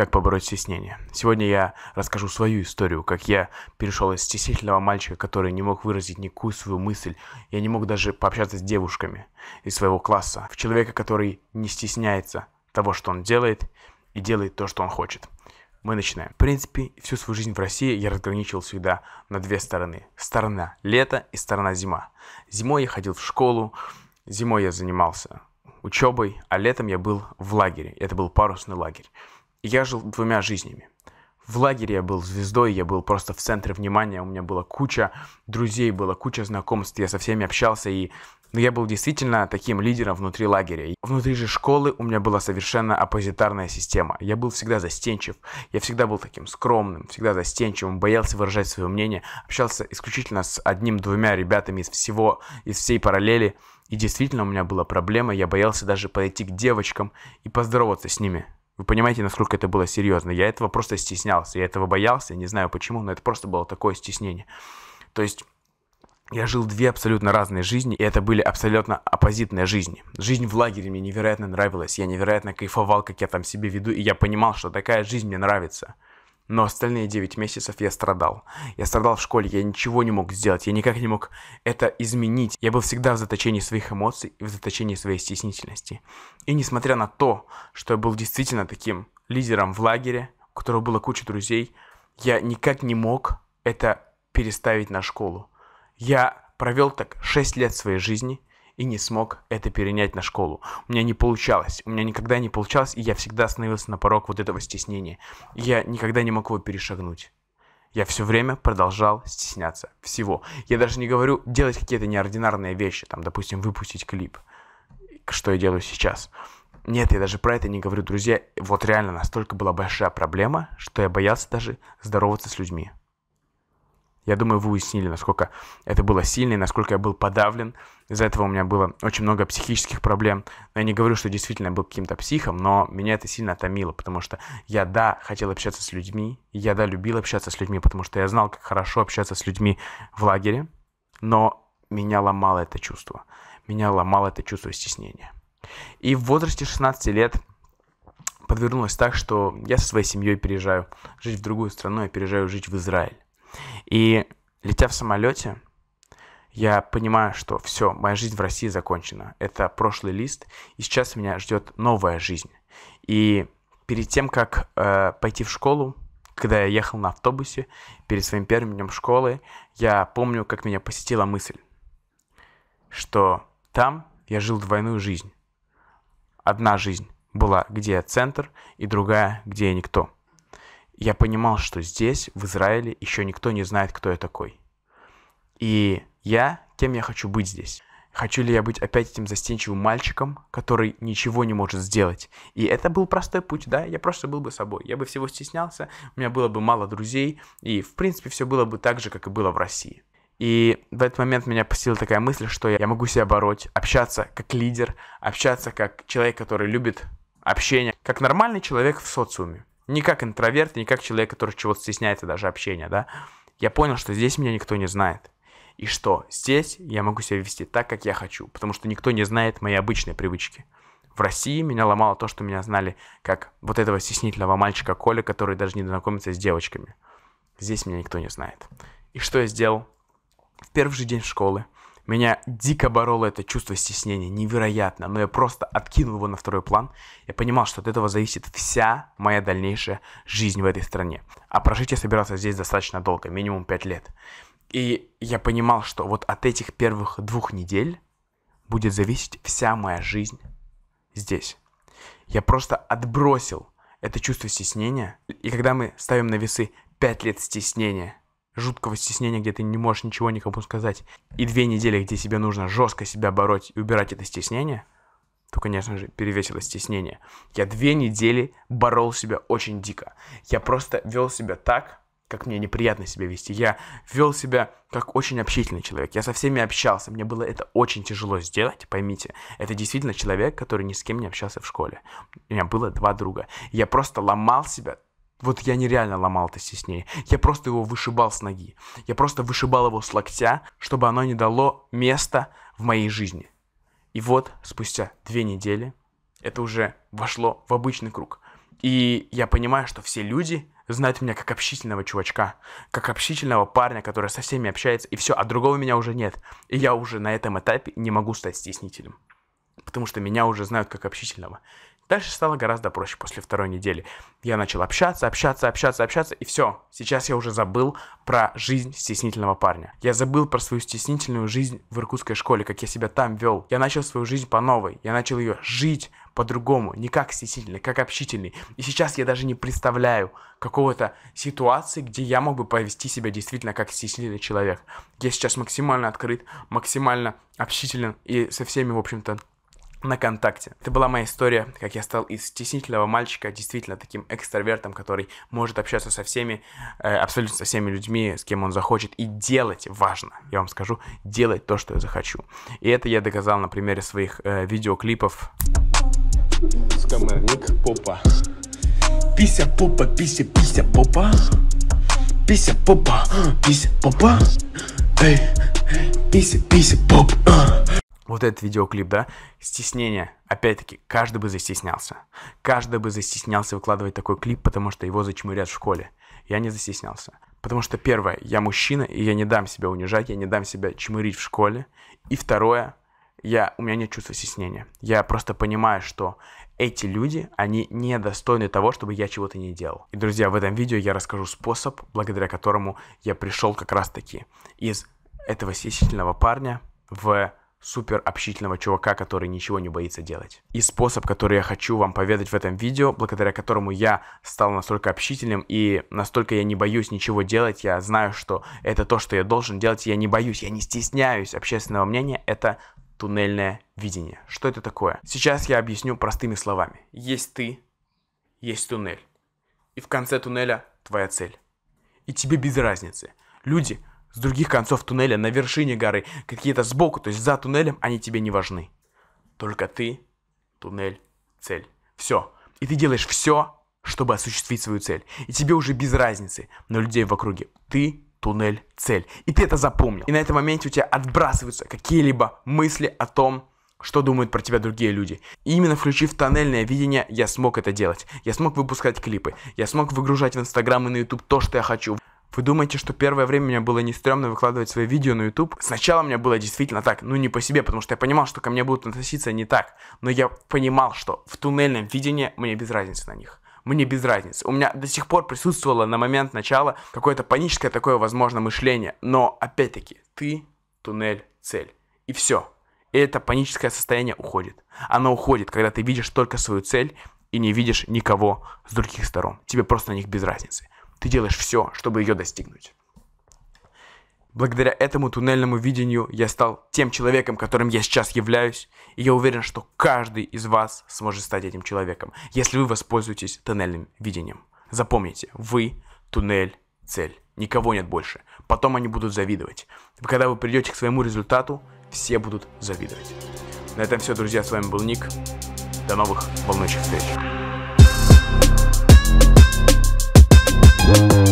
Как побороть стеснение. Сегодня я расскажу свою историю, как я перешел из стеснительного мальчика, который не мог выразить никакую свою мысль, я не мог даже пообщаться с девушками из своего класса, в человека, который не стесняется того, что он делает, и делает то, что он хочет. Мы начинаем. В принципе, всю свою жизнь в России я разграничил всегда на две стороны. Сторона лето и сторона зима. Зимой я ходил в школу, зимой я занимался учебой, а летом я был в лагере. Это был парусный лагерь я жил двумя жизнями. В лагере я был звездой, я был просто в центре внимания, у меня была куча друзей, была куча знакомств, я со всеми общался, и ну, я был действительно таким лидером внутри лагеря. внутри же школы у меня была совершенно оппозитарная система. Я был всегда застенчив, я всегда был таким скромным, всегда застенчивым, боялся выражать свое мнение, общался исключительно с одним-двумя ребятами из всего, из всей параллели, и действительно у меня была проблема, я боялся даже подойти к девочкам и поздороваться с ними. Вы понимаете, насколько это было серьезно? Я этого просто стеснялся, я этого боялся, я не знаю почему, но это просто было такое стеснение. То есть я жил две абсолютно разные жизни, и это были абсолютно оппозитные жизни. Жизнь в лагере мне невероятно нравилась, я невероятно кайфовал, как я там себе веду, и я понимал, что такая жизнь мне нравится – но остальные 9 месяцев я страдал. Я страдал в школе, я ничего не мог сделать, я никак не мог это изменить. Я был всегда в заточении своих эмоций и в заточении своей стеснительности. И несмотря на то, что я был действительно таким лидером в лагере, у которого было куча друзей, я никак не мог это переставить на школу. Я провел так 6 лет своей жизни, и не смог это перенять на школу. У меня не получалось, у меня никогда не получалось, и я всегда становился на порог вот этого стеснения. Я никогда не мог его перешагнуть. Я все время продолжал стесняться всего. Я даже не говорю делать какие-то неординарные вещи, там, допустим, выпустить клип, что я делаю сейчас. Нет, я даже про это не говорю, друзья. Вот реально настолько была большая проблема, что я боялся даже здороваться с людьми. Я думаю, вы уяснили, насколько это было сильно и насколько я был подавлен. Из-за этого у меня было очень много психических проблем. Но я не говорю, что действительно я был каким-то психом, но меня это сильно томило, потому что я, да, хотел общаться с людьми, я, да, любил общаться с людьми, потому что я знал, как хорошо общаться с людьми в лагере, но меня ломало это чувство. Меня ломало это чувство стеснения. И в возрасте 16 лет подвернулось так, что я со своей семьей переезжаю жить в другую страну, я переезжаю жить в Израиль. И летя в самолете, я понимаю, что все, моя жизнь в России закончена. Это прошлый лист, и сейчас меня ждет новая жизнь. И перед тем, как э, пойти в школу, когда я ехал на автобусе перед своим первым днем школы, я помню, как меня посетила мысль, что там я жил двойную жизнь. Одна жизнь была, где я центр, и другая, где я никто я понимал, что здесь, в Израиле, еще никто не знает, кто я такой. И я, кем я хочу быть здесь. Хочу ли я быть опять этим застенчивым мальчиком, который ничего не может сделать? И это был простой путь, да, я просто был бы собой, я бы всего стеснялся, у меня было бы мало друзей, и, в принципе, все было бы так же, как и было в России. И в этот момент меня посетила такая мысль, что я могу себя бороть, общаться как лидер, общаться как человек, который любит общение, как нормальный человек в социуме не как интроверт, не как человек, который чего-то стесняется даже общения, да, я понял, что здесь меня никто не знает. И что здесь я могу себя вести так, как я хочу, потому что никто не знает мои обычные привычки. В России меня ломало то, что меня знали как вот этого стеснительного мальчика Коля, который даже не знакомится с девочками. Здесь меня никто не знает. И что я сделал? В первый же день школы – меня дико бороло это чувство стеснения, невероятно, но я просто откинул его на второй план. Я понимал, что от этого зависит вся моя дальнейшая жизнь в этой стране. А прожить я собирался здесь достаточно долго, минимум 5 лет. И я понимал, что вот от этих первых двух недель будет зависеть вся моя жизнь здесь. Я просто отбросил это чувство стеснения. И когда мы ставим на весы 5 лет стеснения жуткого стеснения, где ты не можешь ничего никому сказать, и две недели, где тебе нужно жестко себя бороть и убирать это стеснение, то, конечно же, перевесило стеснение. Я две недели борол себя очень дико. Я просто вел себя так, как мне неприятно себя вести. Я вел себя как очень общительный человек. Я со всеми общался. Мне было это очень тяжело сделать, поймите. Это действительно человек, который ни с кем не общался в школе. У меня было два друга. Я просто ломал себя вот я нереально ломал это стеснение. Я просто его вышибал с ноги. Я просто вышибал его с локтя, чтобы оно не дало места в моей жизни. И вот спустя две недели это уже вошло в обычный круг. И я понимаю, что все люди знают меня как общительного чувачка, как общительного парня, который со всеми общается, и все, а другого меня уже нет. И я уже на этом этапе не могу стать стеснителем, потому что меня уже знают как общительного. Дальше стало гораздо проще после второй недели. Я начал общаться, общаться, общаться, общаться, и все. Сейчас я уже забыл про жизнь стеснительного парня. Я забыл про свою стеснительную жизнь в иркутской школе, как я себя там вел. Я начал свою жизнь по новой. Я начал ее жить по-другому, не как стеснительный, как общительный. И сейчас я даже не представляю какого-то ситуации, где я мог бы повести себя действительно как стеснительный человек. Я сейчас максимально открыт, максимально общителен и со всеми, в общем-то, на контакте. Это была моя история, как я стал из стеснительного мальчика действительно таким экстравертом, который может общаться со всеми, э, абсолютно со всеми людьми, с кем он захочет, и делать важно, я вам скажу, делать то, что я захочу. И это я доказал на примере своих э, видеоклипов. Скамерник попа. Пися попа, пися, пися попа. Пися попа, пися попа. Эй, пися, пися попа вот этот видеоклип, да, стеснение. Опять-таки, каждый бы застеснялся. Каждый бы застеснялся выкладывать такой клип, потому что его зачмурят в школе. Я не застеснялся. Потому что, первое, я мужчина, и я не дам себя унижать, я не дам себя чмырить в школе. И второе, я, у меня нет чувства стеснения. Я просто понимаю, что эти люди, они не достойны того, чтобы я чего-то не делал. И, друзья, в этом видео я расскажу способ, благодаря которому я пришел как раз-таки из этого стеснительного парня в супер общительного чувака, который ничего не боится делать. И способ, который я хочу вам поведать в этом видео, благодаря которому я стал настолько общительным и настолько я не боюсь ничего делать, я знаю, что это то, что я должен делать, я не боюсь, я не стесняюсь общественного мнения, это туннельное видение. Что это такое? Сейчас я объясню простыми словами. Есть ты, есть туннель. И в конце туннеля твоя цель. И тебе без разницы. Люди с других концов туннеля, на вершине горы, какие-то сбоку, то есть за туннелем, они тебе не важны. Только ты, туннель, цель. Все. И ты делаешь все, чтобы осуществить свою цель. И тебе уже без разницы на людей в округе. Ты туннель, цель. И ты это запомнил. И на этом моменте у тебя отбрасываются какие-либо мысли о том, что думают про тебя другие люди. И именно включив тоннельное видение, я смог это делать. Я смог выпускать клипы. Я смог выгружать в Инстаграм и на Ютуб то, что я хочу. Вы думаете, что первое время мне было не стрёмно выкладывать свои видео на YouTube? Сначала мне было действительно так, ну не по себе, потому что я понимал, что ко мне будут относиться не так. Но я понимал, что в туннельном видении мне без разницы на них мне без разницы. У меня до сих пор присутствовало на момент начала какое-то паническое такое, возможно, мышление. Но, опять-таки, ты, туннель, цель. И все. И это паническое состояние уходит. Оно уходит, когда ты видишь только свою цель и не видишь никого с других сторон. Тебе просто на них без разницы. Ты делаешь все, чтобы ее достигнуть. Благодаря этому туннельному видению я стал тем человеком, которым я сейчас являюсь, и я уверен, что каждый из вас сможет стать этим человеком, если вы воспользуетесь туннельным видением. Запомните, вы туннель цель. Никого нет больше. Потом они будут завидовать. Когда вы придете к своему результату, все будут завидовать. На этом все, друзья. С вами был Ник. До новых волнующих встреч. Thank you.